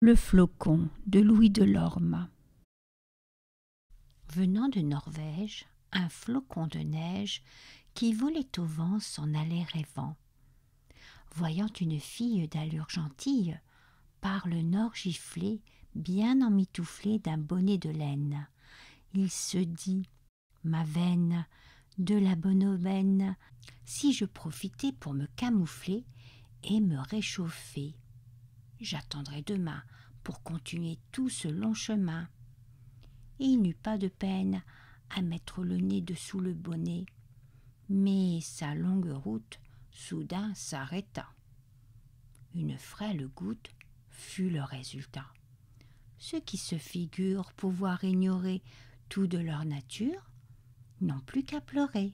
Le flocon de Louis Delorme. Venant de Norvège, un flocon de neige qui volait au vent s'en allait rêvant. Voyant une fille d'allure gentille, par le nord giflée, bien emmitouflée d'un bonnet de laine, il se dit Ma veine, de la bonne aubaine, si je profitais pour me camoufler et me réchauffer. J'attendrai demain pour continuer tout ce long chemin. Et il n'eut pas de peine à mettre le nez dessous le bonnet, mais sa longue route soudain s'arrêta. Une frêle goutte fut le résultat. Ceux qui se figurent pouvoir ignorer tout de leur nature n'ont plus qu'à pleurer.